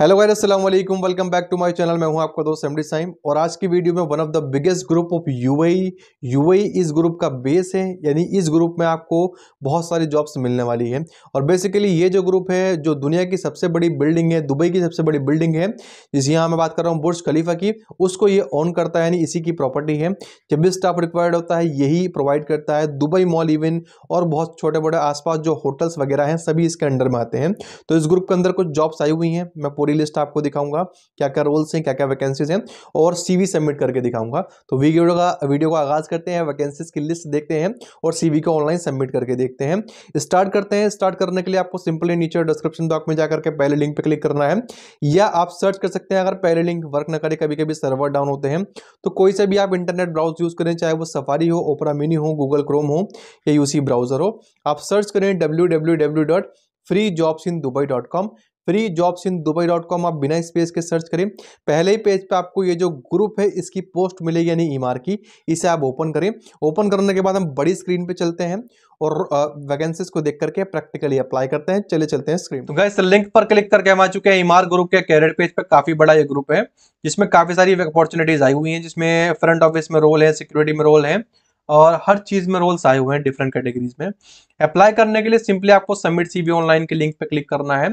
hello guys अस्सलाम वालेकुम welcome back to my channel मैं हूं आपका दोस्त एमडी साइम और आज की वीडियो में one of the biggest group of UAE UAE इस ग्रुप का बेस है यानी इस ग्रुप में आपको बहुत सारी जॉब्स मिलने वाली है और बेसिकली ये जो ग्रुप है जो दुनिया की सबसे बड़ी बिल्डिंग है दुबई की सबसे बड़ी बिल्डिंग है जिस यहाँ मैं बात कर रहा हूँ बुर्ज खलीफा की उसको ये ऑन करता है यानी इसी की प्रॉपर्टी है जब भी स्टाफ रिक्वायर्ड होता है यही प्रोवाइड करता है दुबई मॉल इवन और बहुत छोटे बड़े आसपास जो होटल्स वगैरह हैं सभी इसके अंडर में आते हैं तो इस ग्रुप के अंदर कुछ जॉब्स आई हुई हैं मैं पूरी लिस्ट आपको दिखाऊंगा क्या क्या रोल्स हैं क्या क्या वैकेंसीज हैं और सीवी सबमिट करके दिखाऊंगा तो वीडियो का वीडियो का आगाज़ करते हैं वैकेंसीज की लिस्ट देखते हैं और सीवी को ऑनलाइन सबमिट करके देखते हैं स्टार्ट करते हैं स्टार्ट करने के लिए आपको सिंपली नीचे डिस्क्रिप्शन बॉक्स में जाकर के पहले लिंक पर क्लिक करना है या आप सर्च कर सकते हैं अगर पहले लिंक वर्क न करे कभी कभी सर्वर डाउन होते हैं तो कोई से भी आप इंटरनेट ब्राउज यूज़ करें चाहे वो सफारी हो ओपरा मिनी हो गूगल क्रोम हो या यूसी ब्राउज़र हो आप सर्च करें W W W dot free jobs in Dubai dot com free jobs in Dubai dot com आप बिना स्पेस के सर्च करें पहले ही पेज पे आपको ये जो ग्रुप है इसकी पोस्ट मिलेगी यानी ईमार की इसे आप ओपन करें ओपन करने के बाद हम बड़ी स्क्रीन पे चलते हैं और वैकेंसीज को देख करके प्रैक्टिकली अप्लाई करते हैं चले चलते हैं स्क्रीन तो गैस लिंक पर क्लिक करके हम आ चुके हैं ईमार ग्रुप के कैरियर पेज पर काफी बड़ा ये ग्रुप है जिसमें काफी सारी अपॉर्चुनिटीज आई हुई है जिसमें फ्रंट ऑफिस में रोल है सिक्योरिटी में रोल है और हर चीज़ में रोल्स आए हुए हैं डिफरेंट कैटेगरीज में अप्लाई करने के लिए सिंपली आपको सबमिट सीवी ऑनलाइन के लिंक पे क्लिक करना है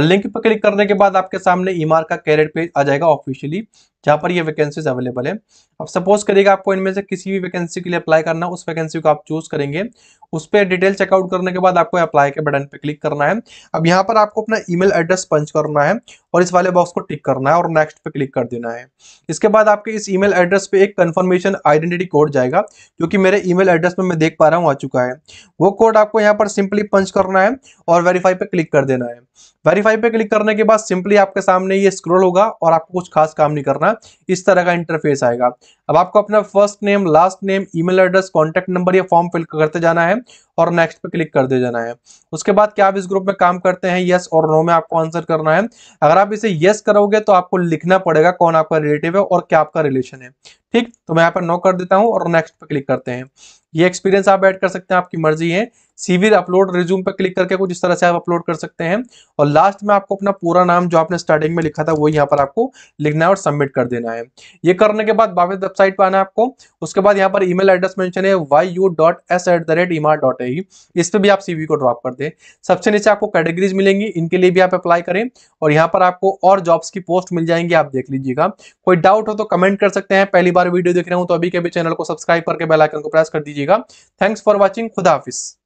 लिंक पर क्लिक करने के बाद आपके सामने ईमार का कैरेट पेज आ जाएगा ऑफिशियली जहाँ पर ये वैकेंसीज अवेलेबल है अब सपोज करिएगा आपको इनमें से किसी भी वैकेंसी के लिए अप्लाई करना उस वैकेंसी को आप चूज करेंगे उस पर डिटेल चेकआउट करने के बाद आपको अप्लाई के बटन पे क्लिक करना है अब यहाँ पर आपको अपना ईमेल एड्रेस पंच करना है और इस वाले बॉक्स को टिक करना है और नेक्स्ट पे क्लिक कर देना है इसके बाद आपके इस ईमेल एड्रेस पे एक कंफर्मेशन आइडेंटिटी कोड जाएगा जो कि मेरे ईमेल एड्रेस में मैं देख पा रहा हूँ आ चुका है वो कोड आपको यहाँ पर सिंपली पंच करना है और वेरीफाई पे क्लिक कर देना है वेरीफाई पे क्लिक करने के बाद सिंपली आपके सामने ये स्क्रोल होगा और आपको कुछ खास काम नहीं करना इस तरह का इंटरफेस आएगा अब आपको अपना first name last name email address contact number या फॉर्म फिल करते जाना है और नेक्स्ट पे क्लिक कर दे जाना है उसके बाद क्या आप इस ग्रुप में काम करते हैं यस और नो में आपको आंसर करना है अगर आप इसे यस करोगे तो आपको लिखना पड़ेगा कौन आपका रिलेटिव है और क्या आपका रिलेशन है ठीक तो मैं यहाँ पर नो कर देता हूँ और नेक्स्ट पे क्लिक करते हैं ये एक्सपीरियंस आप ऐड कर सकते हैं आपकी मर्जी है सीवी अपलोड रिज्यूम पर क्लिक करके कुछ इस तरह से आप अपलोड कर सकते हैं और लास्ट में आपको अपना पूरा नाम जो आपने स्टार्टिंग में लिखा था वो यहाँ पर आपको लिखना है और सबमिट कर देना है ये करने के बाद बाबे वेबसाइट पर आना है आपको उसके बाद यहाँ पर ईमेल एड्रेस मेंशन है Y U dot S at the rate Emaar dot A इस पर भी आप सीवी को ड्रॉप कर दें सबसे नीचे आपको कैटेगरीज मिलेंगी इनके लिए भी आप अप्लाई करें और यहाँ पर आपको और जॉब्स की पोस्ट मिल जाएंगी आप देख लीजिएगा कोई डाउट हो तो कमेंट कर सकते हैं पहली बार वीडियो देख रहे हो तो अभी के भी चैनल को सब्सक्राइब करके बेलाइकन को प्रेस कर दीजिए कीजिएगा थैंक्स फॉर वॉचिंग खुदा हाफिस